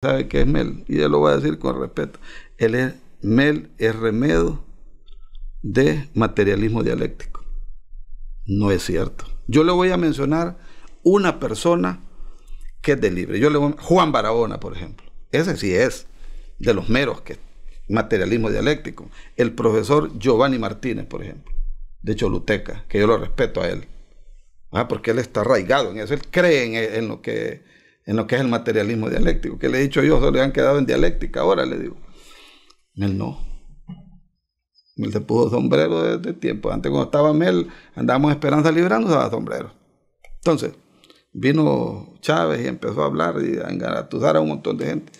sabe que es mel, y yo lo va a decir con respeto. Él es, mel es remedo de materialismo dialéctico. No es cierto. Yo le voy a mencionar una persona que es de libre. Yo le Juan Barahona, por ejemplo. Ese sí es de los meros que materialismo dialéctico. El profesor Giovanni Martínez, por ejemplo, de Choluteca, que yo lo respeto a él. Ah, porque él está arraigado en eso, él cree en lo que en lo que es el materialismo dialéctico. Que le he dicho yo, solo le han quedado en dialéctica ahora, le digo. Mel no. Mel se puso sombrero desde tiempo. Antes cuando estaba Mel, andábamos Esperanza Librando, usaba sombrero. Entonces, vino Chávez y empezó a hablar y a engaratuzar a un montón de gente.